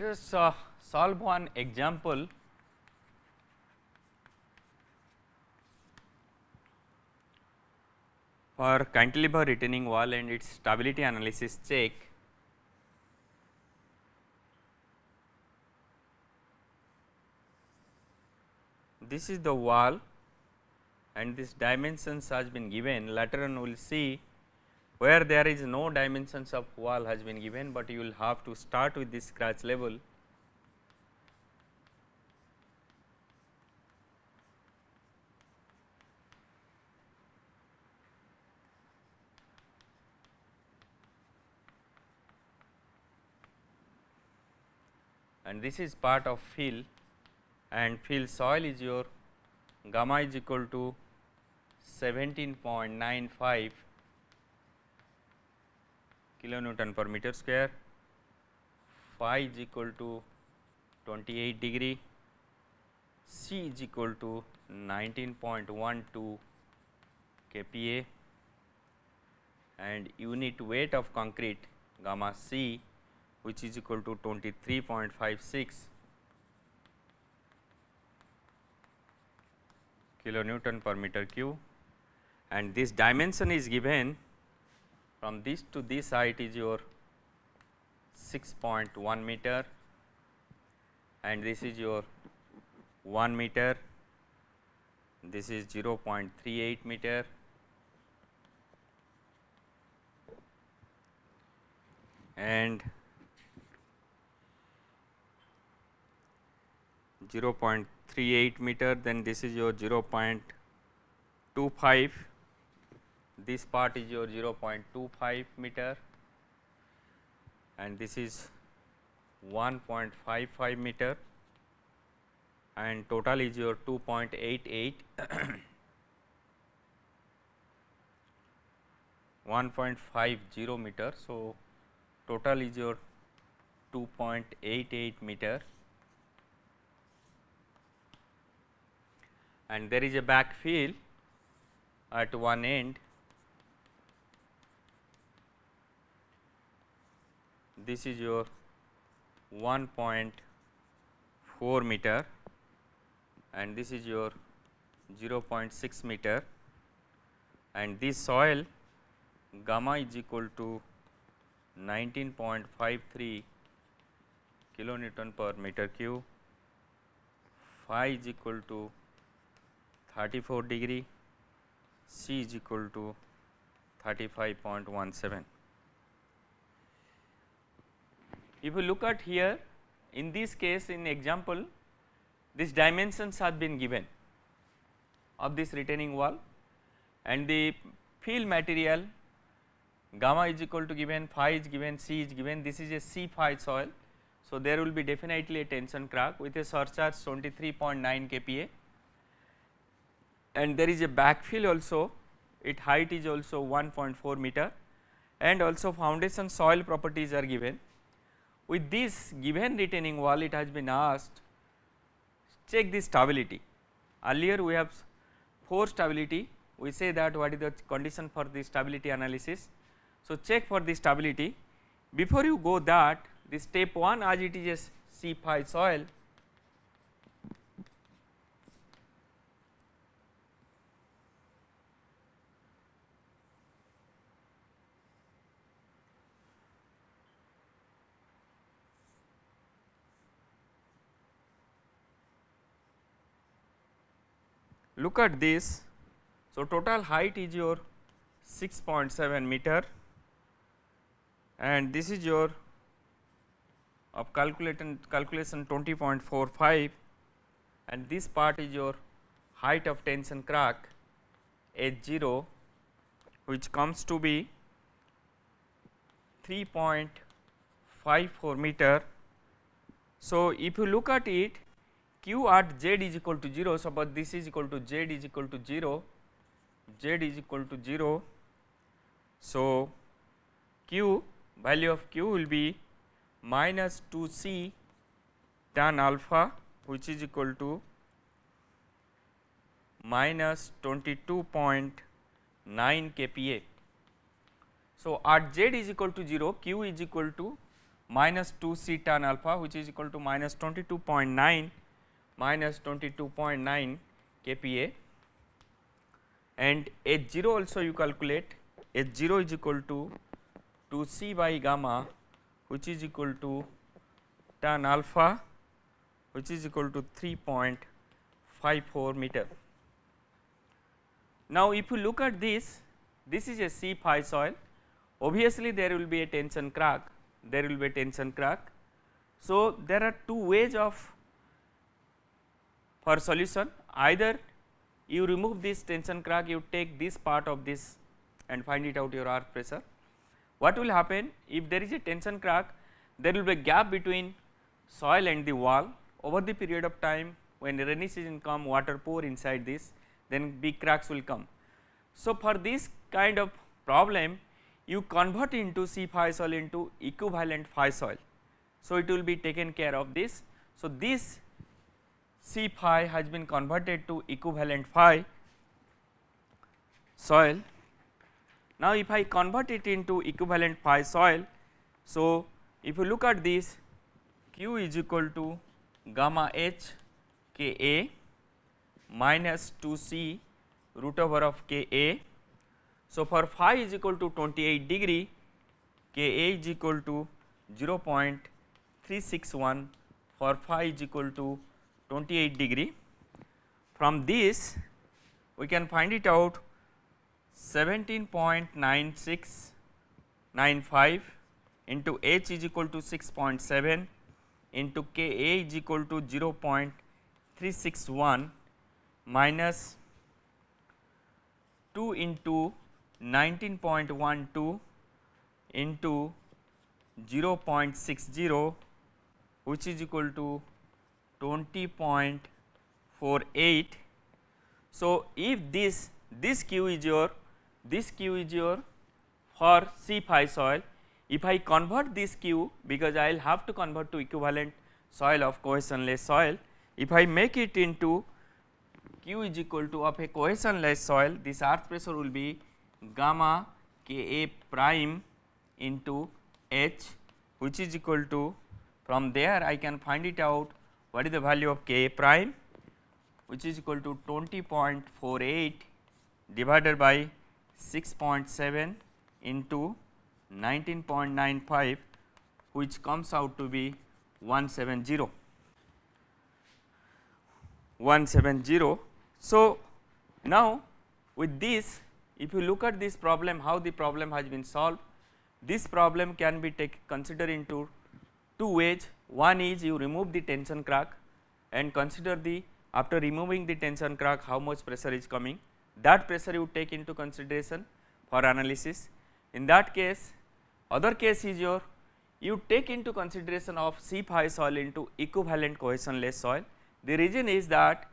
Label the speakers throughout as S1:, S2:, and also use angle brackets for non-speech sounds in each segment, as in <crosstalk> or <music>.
S1: Let us uh, solve one example for cantilever retaining wall and its stability analysis check. This is the wall and this dimensions has been given later on we will see where there is no dimensions of wall has been given, but you will have to start with this scratch level. and this is part of fill and fill soil is your gamma is equal to 17.95 kilonewton per meter square, phi is equal to 28 degree, C is equal to 19.12 kPa and unit weight of concrete gamma C which is equal to 23.56 kilonewton per meter cube and this dimension is given from this to this height is your 6.1 meter and this is your 1 meter, this is 0.38 meter. and 0.38 meter then this is your 0.25 this part is your 0.25 meter and this is 1.55 meter and total is your 2.88 <coughs> 1.50 meter. So, total is your 2.88 meter and there is a backfill at one end this is your 1.4 meter and this is your 0.6 meter and this soil gamma is equal to 19.53 kilonewton per meter cube, phi is equal to 34 degree, C is equal to 35.17. If you look at here in this case in example these dimensions have been given of this retaining wall and the fill material gamma is equal to given phi is given c is given this is a c phi soil. So, there will be definitely a tension crack with a surcharge 23.9 kPa and there is a backfill also its height is also 1.4 meter and also foundation soil properties are given with this given retaining wall it has been asked check the stability. Earlier we have for stability we say that what is the condition for the stability analysis. So, check for the stability before you go that the step 1 as it is a C pi soil look at this. So, total height is your 6.7 meter and this is your of calculation calculation 20.45 and this part is your height of tension crack H 0 which comes to be 3.54 meter. So, if you look at it q at z is equal to 0 suppose this is equal to z is equal to 0 z is equal to 0 so q value of q will be minus 2 c tan alpha which is equal to minus 22.9 kPa. So, at z is equal to 0 q is equal to minus 2 c tan alpha which is equal to minus minus 22.9 kPa and H0 also you calculate H0 is equal to 2 C by gamma which is equal to tan alpha which is equal to 3.54 meter. Now, if you look at this, this is a C phi soil obviously there will be a tension crack, there will be a tension crack. So, there are two ways of for solution either you remove this tension crack you take this part of this and find it out your R pressure. What will happen if there is a tension crack there will be a gap between soil and the wall over the period of time when rainy season come water pour inside this then big cracks will come. So, for this kind of problem you convert into C phi soil into equivalent phi soil. So, it will be taken care of this. So, this C phi has been converted to equivalent phi soil. Now, if I convert it into equivalent phi soil, so if you look at this Q is equal to gamma H K A minus 2 C root over of K A. So, for phi is equal to 28 degree K A is equal to 0.361 for phi is equal to 28 degree. From this we can find it out 17.9695 into h is equal to 6.7 into k a is equal to 0 0.361 minus 2 into 19.12 into 0 0.60 which is equal to 20.48. So, if this this Q is your this Q is your for c phi soil, if I convert this Q because I will have to convert to equivalent soil of cohesionless soil, if I make it into Q is equal to of a cohesionless soil, this earth pressure will be gamma Ka prime into H which is equal to from there I can find it out what is the value of k prime which is equal to 20.48 divided by 6.7 into 19.95 which comes out to be 170 170 so now with this if you look at this problem how the problem has been solved this problem can be take considered into two ways one is you remove the tension crack and consider the after removing the tension crack how much pressure is coming that pressure you take into consideration for analysis. In that case other case is your you take into consideration of c soil into equivalent cohesionless soil. The reason is that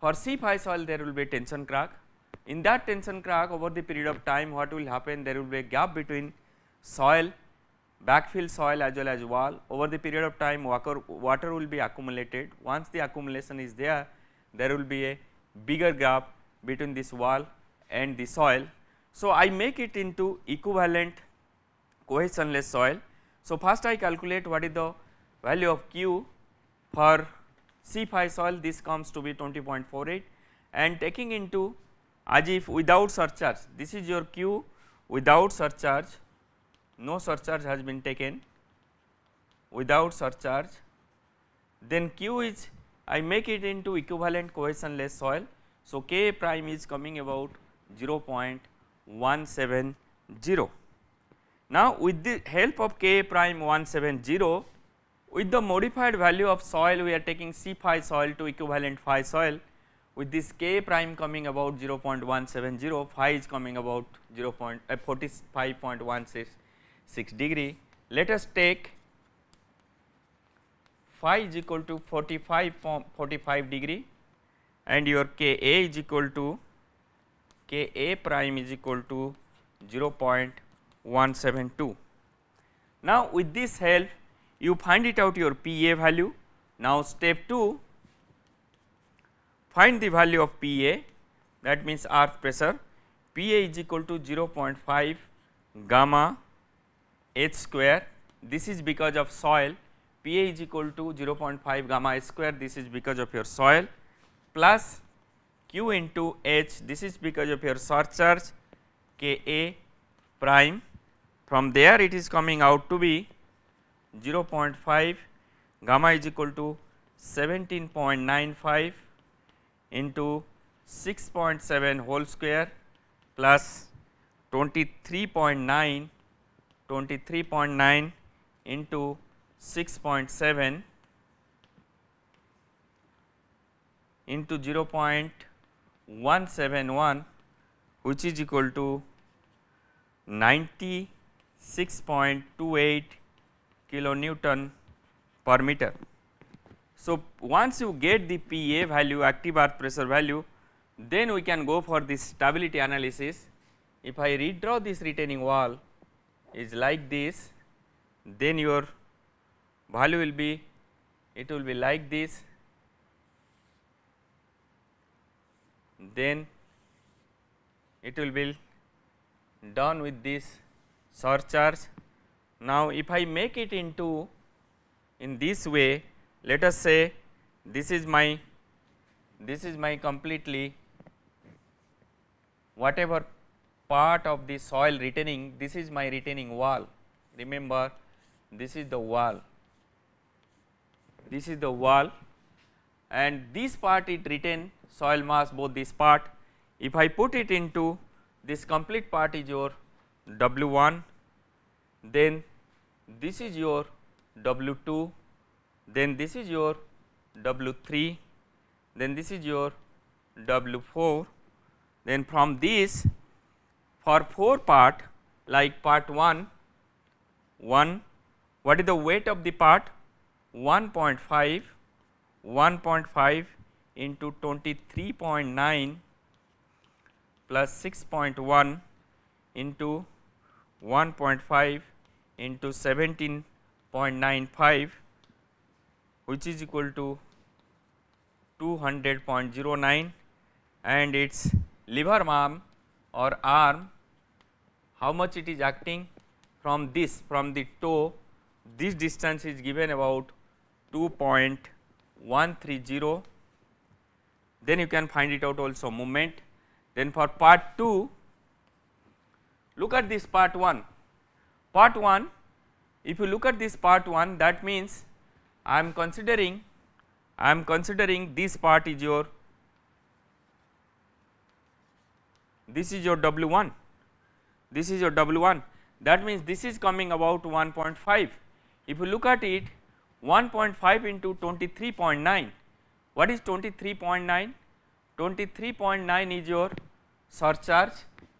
S1: for c soil there will be tension crack. In that tension crack over the period of time what will happen there will be a gap between soil backfill soil as well as wall. Over the period of time water, water will be accumulated. Once the accumulation is there, there will be a bigger gap between this wall and the soil. So, I make it into equivalent cohesionless soil. So, first I calculate what is the value of Q for C phi soil this comes to be 20.48 and taking into as if without surcharge this is your Q without surcharge no surcharge has been taken without surcharge then q is I make it into equivalent cohesionless soil. So, k prime is coming about 0.170. Now, with the help of k prime 170 with the modified value of soil we are taking C phi soil to equivalent phi soil with this k prime coming about 0.170 phi is coming about uh, 0.45.16 6 degree. Let us take phi is equal to 45, 45 degree and your K A is equal to K A prime is equal to 0.172. Now, with this help you find it out your P A value. Now, step 2 find the value of P A that means earth pressure P A is equal to 0.5 gamma h square this is because of soil Pa is equal to 0.5 gamma h square this is because of your soil plus Q into H this is because of your surcharge charge K A prime from there it is coming out to be 0.5 gamma is equal to 17.95 into 6.7 whole square plus 23.9 23.9 into 6.7 into 0 0.171 which is equal to 96.28 kilonewton per meter. So, once you get the PA value active earth pressure value then we can go for this stability analysis. If I redraw this retaining wall is like this, then your value will be it will be like this, then it will be done with this surcharge. Now, if I make it into in this way, let us say this is my this is my completely whatever part of the soil retaining, this is my retaining wall. Remember, this is the wall, this is the wall and this part it retain soil mass both this part. If I put it into this complete part is your W1, then this is your W2, then this is your W3, then this is your W4, then from this for 4 part like part 1, 1 what is the weight of the part 1.5 1.5 into 23.9 plus 6.1 into 1.5 into 17.95 which is equal to 200.09 and its lever or arm, how much it is acting from this from the toe this distance is given about 2.130 then you can find it out also moment. Then for part 2 look at this part 1 part 1 if you look at this part 1 that means I am considering I am considering this part is your this is your W1, this is your W1 that means this is coming about 1.5. If you look at it 1.5 into 23.9, what is 23.9? 23.9 is your surcharge,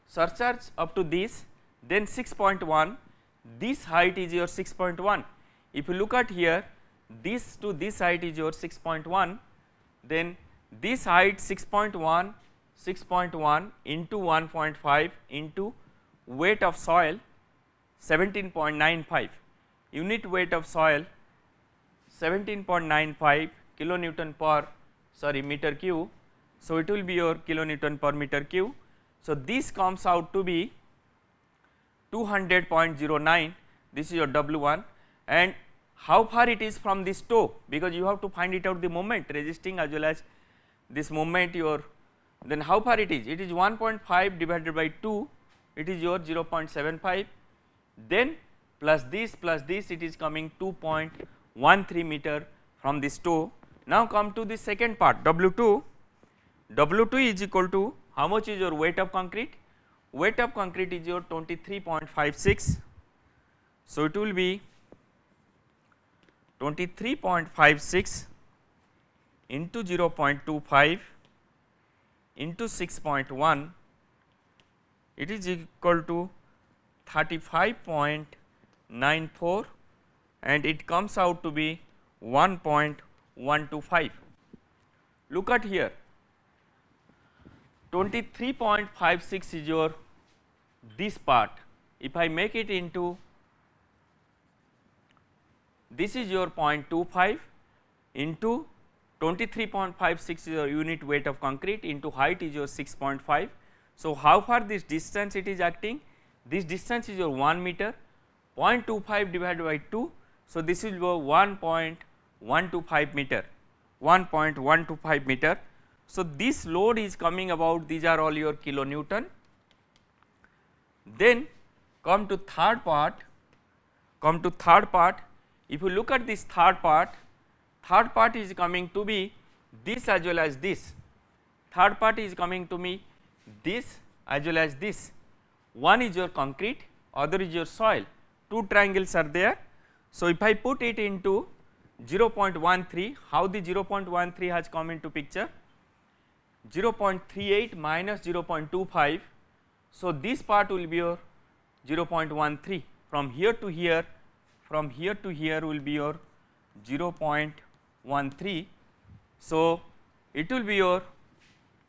S1: surcharge up to this then 6.1, this height is your 6.1. If you look at here this to this height is your 6.1, then this height 6.1 6.1 into 1.5 into weight of soil 17.95 unit weight of soil 17.95 kilonewton per sorry meter cube. So, it will be your kilonewton per meter cube. So, this comes out to be 200.09 this is your W1 and how far it is from this toe because you have to find it out the moment resisting as well as this moment your then how far it is? It is 1.5 divided by 2, it is your 0.75, then plus this plus this it is coming 2.13 meter from this toe. Now come to the second part W2, W2 is equal to how much is your weight of concrete? Weight of concrete is your 23.56, so it will be 23.56 into 0.25 into 6.1 it is equal to 35.94 and it comes out to be 1.125. Look at here 23.56 is your this part if I make it into this is your 0.25 into 23.56 is your unit weight of concrete into height is your 6.5. So, how far this distance it is acting? This distance is your 1 meter 0.25 divided by 2. So, this is your 1.125 meter 1.125 meter. So, this load is coming about these are all your kilonewton. Then come to third part, come to third part. If you look at this third part, third part is coming to be this as well as this, third part is coming to me this as well as this, one is your concrete, other is your soil, two triangles are there. So, if I put it into 0.13, how the 0.13 has come into picture? 0.38 minus 0.25. So, this part will be your 0.13 from here to here, from here to here will be your 0. 1 3. So, it will be your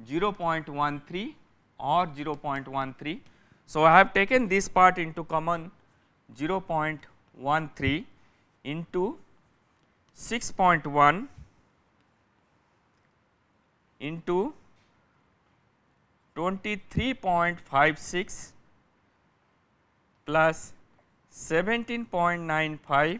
S1: 0.13 or 0.13. So, I have taken this part into common 0.13 into 6.1 into 23.56 plus 17.95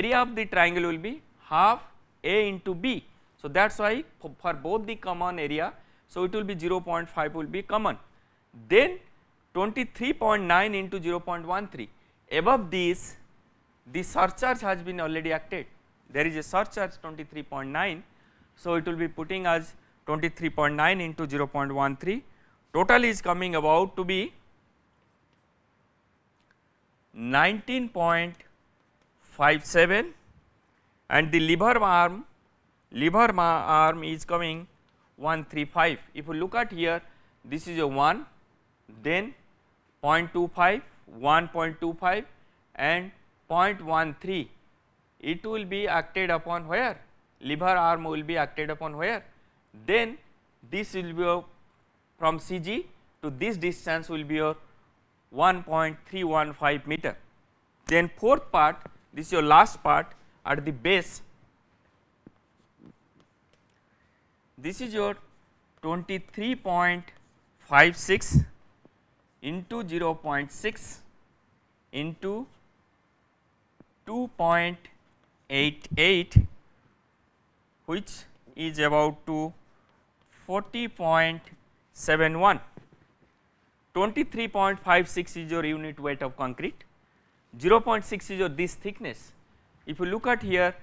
S1: area of the triangle will be half A into B. So, that is why for both the common area, so it will be 0.5 will be common. Then 23.9 into 0.13 above this the surcharge has been already acted. There is a surcharge 23.9. So, it will be putting as 23.9 into 0.13 total is coming about to be 19. 5 7 and the lever arm lever arm is coming 1 3 5. If you look at here this is a 1 then 0.25 1.25 and 0.13 it will be acted upon where lever arm will be acted upon where then this will be from CG to this distance will be your 1.315 meter. Then fourth part this is your last part at the base this is your 23.56 into 0 0.6 into 2.88 which is about to 40.71 23.56 is your unit weight of concrete 0.6 is your this thickness. If you look at here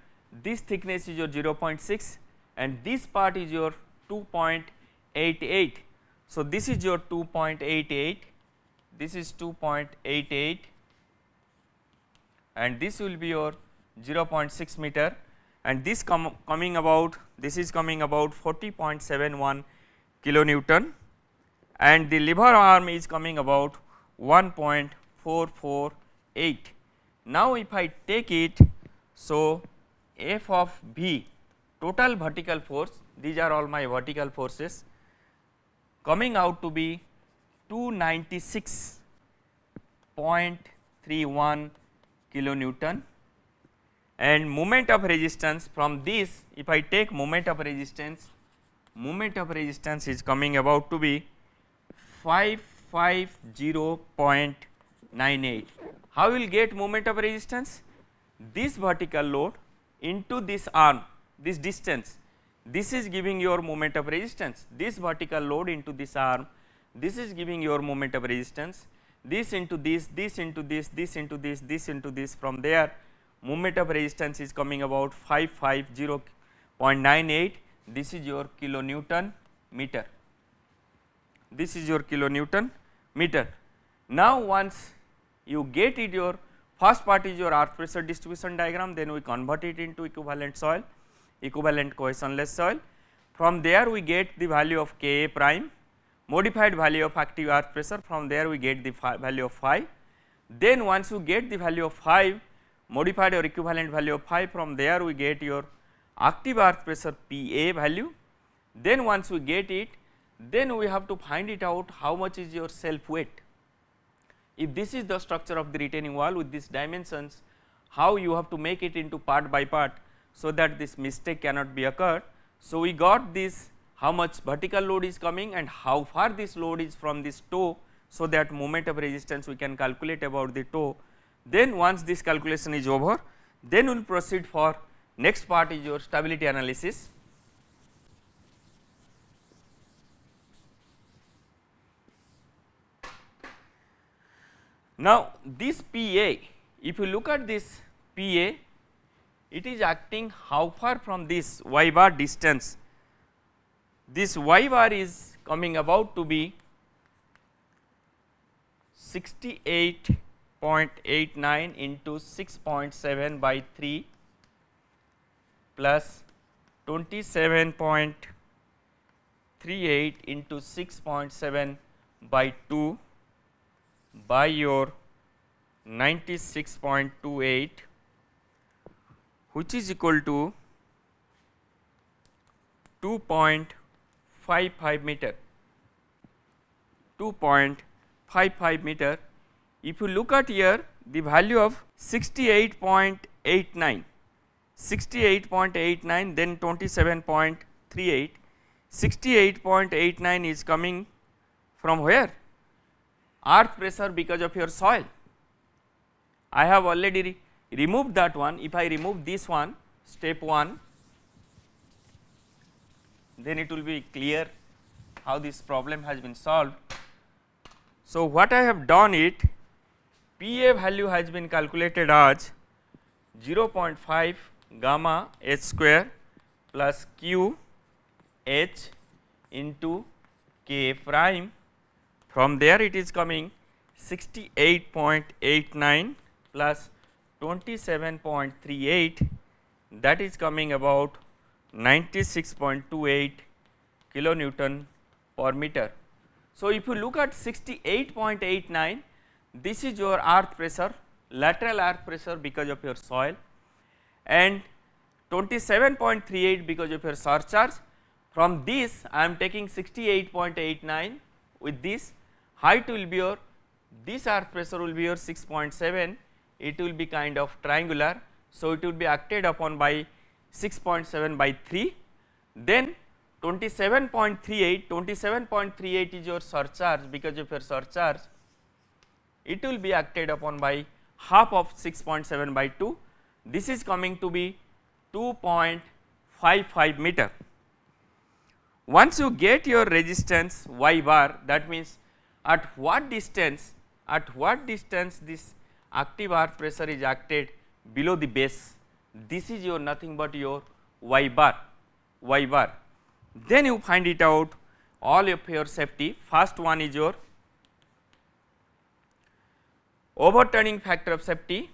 S1: this thickness is your 0.6 and this part is your 2.88. So, this is your 2.88, this is 2.88 and this will be your 0.6 meter and this com coming about this is coming about 40.71 kilonewton and the lever arm is coming about 1.44 8. Now, if I take it, so F of V total vertical force, these are all my vertical forces coming out to be 296.31 kilonewton and moment of resistance from this if I take moment of resistance, moment of resistance is coming about to be 550.98 how will get moment of resistance? This vertical load into this arm, this distance, this is giving your moment of resistance, this vertical load into this arm, this is giving your moment of resistance, this into this, this into this, this into this, this into this from there moment of resistance is coming about 550.98 this is your kilonewton meter, this is your kilonewton meter. Now once you get it your first part is your earth pressure distribution diagram then we convert it into equivalent soil equivalent cohesionless soil from there we get the value of Ka prime modified value of active earth pressure from there we get the value of phi then once you get the value of phi modified or equivalent value of phi from there we get your active earth pressure Pa value then once we get it then we have to find it out how much is your self weight if this is the structure of the retaining wall with these dimensions, how you have to make it into part by part so that this mistake cannot be occurred. So, we got this how much vertical load is coming and how far this load is from this toe. So, that moment of resistance we can calculate about the toe. Then once this calculation is over, then we will proceed for next part is your stability analysis. Now, this PA, if you look at this PA, it is acting how far from this y bar distance. This y bar is coming about to be 68.89 into 6.7 by 3 plus 27.38 into 6.7 by 2 by your 96.28 which is equal to 2.55 meter 2.55 meter if you look at here the value of 68.89 68.89 then 27.38 68.89 is coming from where earth pressure because of your soil. I have already re removed that one if I remove this one step 1 then it will be clear how this problem has been solved. So, what I have done it PA value has been calculated as 0.5 gamma h square plus q h into k prime from there it is coming 68.89 plus 27.38 that is coming about 96.28 kilonewton per meter. So, if you look at 68.89 this is your earth pressure lateral earth pressure because of your soil and 27.38 because of your surcharge. From this I am taking 68.89 with this height will be your this earth pressure will be your 6.7 it will be kind of triangular. So, it will be acted upon by 6.7 by 3 then 27.38 27.38 is your surcharge because of your surcharge it will be acted upon by half of 6.7 by 2 this is coming to be 2.55 meter. Once you get your resistance y bar that means at what distance at what distance this active earth pressure is acted below the base this is your nothing but your y bar y bar then you find it out all of your safety first one is your overturning factor of safety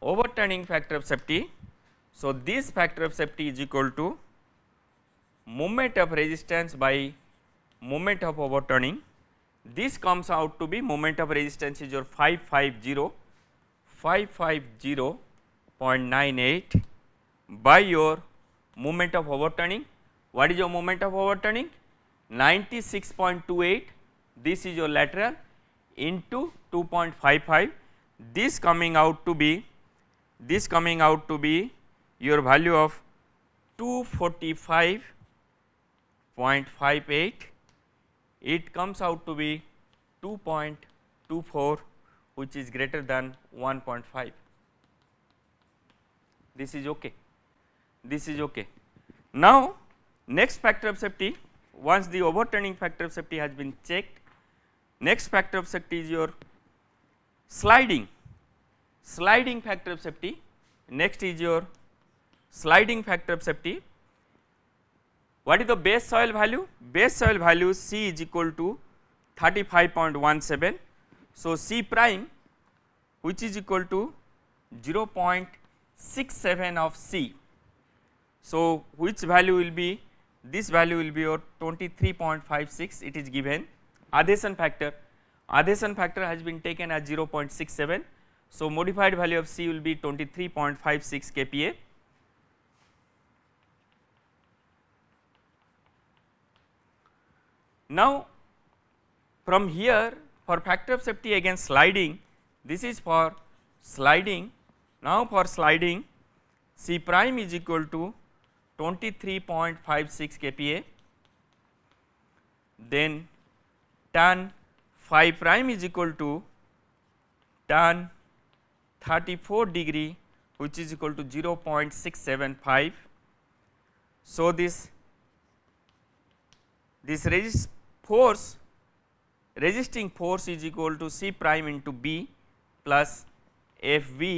S1: overturning factor of safety so this factor of safety is equal to moment of resistance by moment of overturning. This comes out to be moment of resistance is your 550 550.98 by your moment of overturning. What is your moment of overturning? 96.28 this is your lateral into 2.55 this coming out to be this coming out to be your value of 245 0.58 it comes out to be 2.24 which is greater than 1.5 this is okay this is okay now next factor of safety once the overturning factor of safety has been checked next factor of safety is your sliding sliding factor of safety next is your sliding factor of safety what is the base soil value? Base soil value C is equal to 35.17. So, C prime which is equal to 0.67 of C. So, which value will be this value will be your 23.56 it is given adhesion factor adhesion factor has been taken as 0.67. So, modified value of C will be 23.56 kPa Now, from here for factor of safety against sliding, this is for sliding. Now, for sliding C prime is equal to 23.56 kPa, then tan phi prime is equal to tan 34 degree which is equal to 0.675. So, this this resist force resisting force is equal to C prime into B plus F V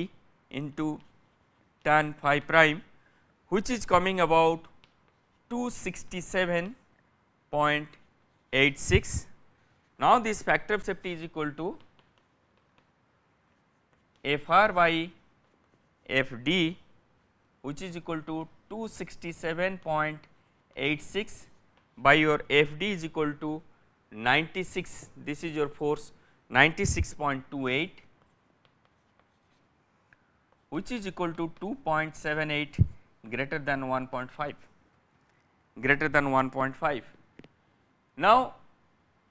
S1: into tan phi prime which is coming about 267.86. Now, this factor of safety is equal to F r by F d which is equal to 267.86 by your FD is equal to 96 this is your force 96.28 which is equal to 2.78 greater than 1.5 greater than 1.5. Now,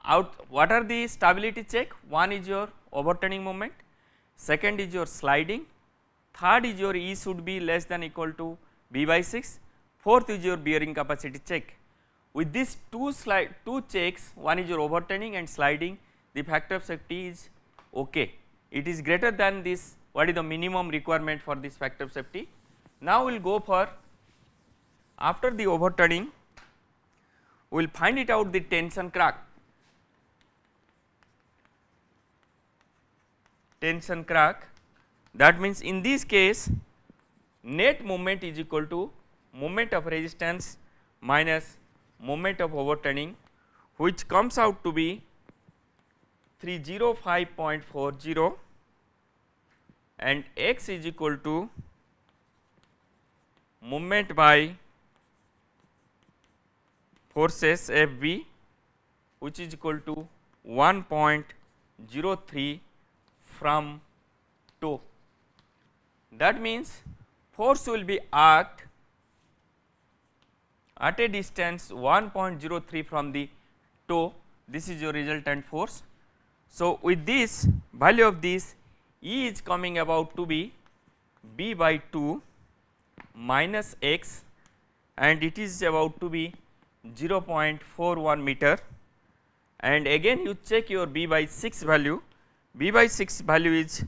S1: out what are the stability check one is your overturning moment, second is your sliding, third is your E should be less than equal to B by 6, fourth is your bearing capacity check. With these two slide two checks, one is your overturning and sliding, the factor of safety is okay. It is greater than this. What is the minimum requirement for this factor of safety? Now we'll go for after the overturning, we'll find it out the tension crack. Tension crack. That means in this case, net moment is equal to moment of resistance minus moment of overturning which comes out to be 305.40 and x is equal to movement by forces F B, which is equal to 1.03 from toe. That means, force will be acted at a distance 1.03 from the toe this is your resultant force. So, with this value of this E is coming about to be B by 2 minus x and it is about to be 0.41 meter and again you check your B by 6 value B by 6 value is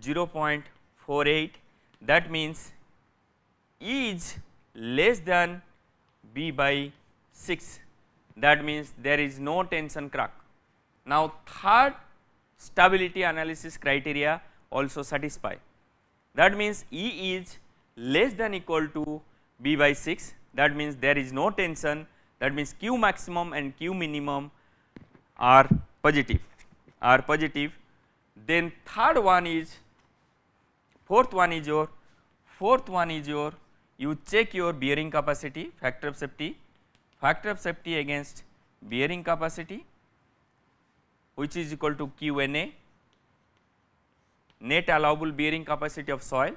S1: 0.48 that means E is less than b by 6 that means there is no tension crack. Now third stability analysis criteria also satisfy that means E is less than equal to b by 6 that means there is no tension that means q maximum and q minimum are positive are positive then third one is fourth one is your fourth one is your you check your bearing capacity factor of safety, factor of safety against bearing capacity which is equal to QNA, net allowable bearing capacity of soil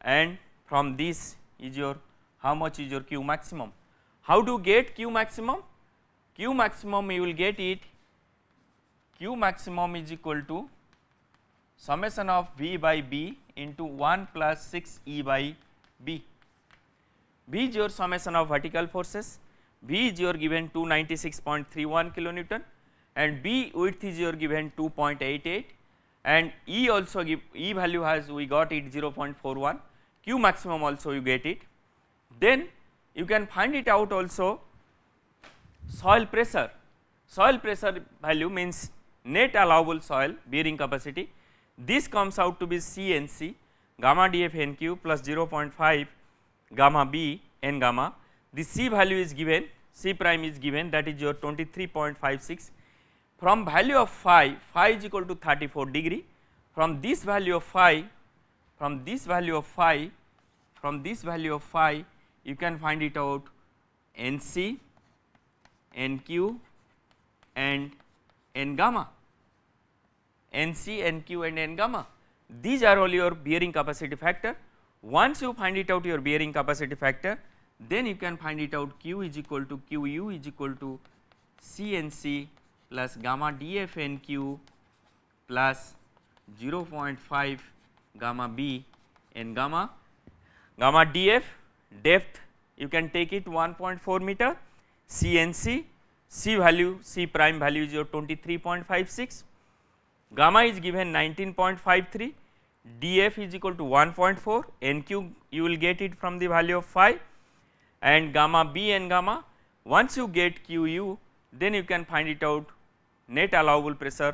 S1: and from this is your how much is your Q maximum. How to get Q maximum? Q maximum you will get it Q maximum is equal to summation of V by B into 1 plus 6 E by B. V is your summation of vertical forces, V is your given 296.31 kilonewton and B width is your given 2.88 and E also give E value has we got it 0.41, Q maximum also you get it. Then you can find it out also soil pressure, soil pressure value means net allowable soil bearing capacity. This comes out to be CNC gamma DFNQ plus 0.5 gamma b n gamma the c value is given c prime is given that is your 23.56 from value of phi phi is equal to 34 degree from this value of phi from this value of phi from this value of phi you can find it out nc nq and n gamma nc nq and n gamma these are all your bearing capacity factor once you find it out your bearing capacity factor, then you can find it out q is equal to qu is equal to cnc plus gamma dfnq plus 0.5 gamma B N gamma gamma df depth you can take it 1.4 meter C N C C value c prime value is your 23.56 gamma is given 19.53 df is equal to 1.4 nq you will get it from the value of phi and gamma b and gamma once you get qu then you can find it out net allowable pressure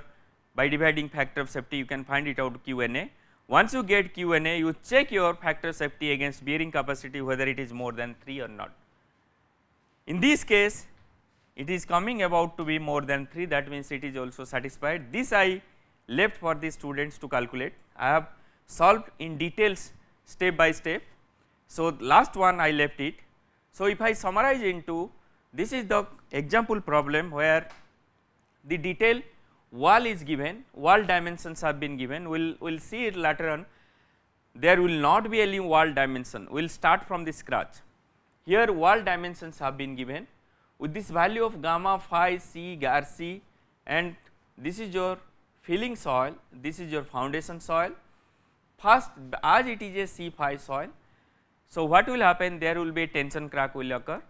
S1: by dividing factor of safety you can find it out qna once you get qna you check your factor of safety against bearing capacity whether it is more than 3 or not in this case it is coming about to be more than 3 that means it is also satisfied this i left for the students to calculate i have solved in details step by step. So, last one I left it. So, if I summarize into this is the example problem where the detail wall is given, wall dimensions have been given, we will we'll see it later on there will not be any wall dimension, we will start from the scratch. Here wall dimensions have been given with this value of gamma phi c gar c and this is your filling soil, this is your foundation soil first as it is a C5 soil, so what will happen there will be a tension crack will occur.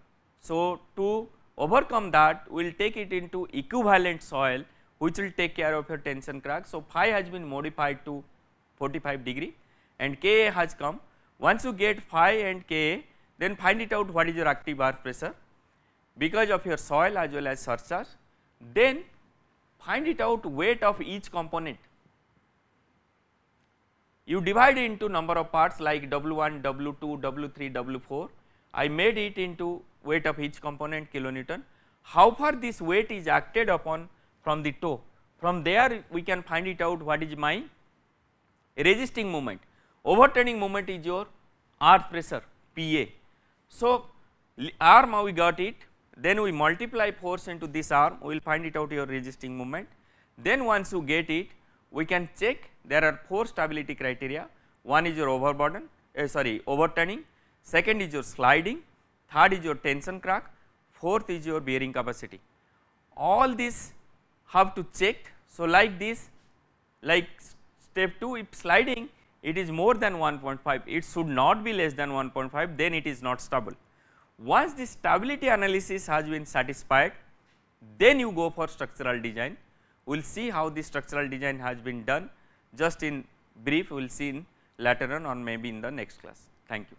S1: So to overcome that we will take it into equivalent soil which will take care of your tension crack. So phi has been modified to 45 degree and Ka has come. Once you get phi and Ka then find it out what is your active bar pressure because of your soil as well as surcharge. Then find it out weight of each component you divide into number of parts like W1, W2, W3, W4. I made it into weight of each component kilonewton. How far this weight is acted upon from the toe? From there we can find it out what is my resisting moment. Overturning moment is your earth pressure PA. So, arm we got it then we multiply force into this arm we will find it out your resisting moment. Then once you get it we can check there are 4 stability criteria. One is your overburden, uh, sorry overturning, second is your sliding, third is your tension crack, fourth is your bearing capacity. All these have to check. So, like this like step 2 if sliding it is more than 1.5 it should not be less than 1.5 then it is not stable. Once the stability analysis has been satisfied then you go for structural design we will see how the structural design has been done just in brief we will see in later on or maybe in the next class. Thank you.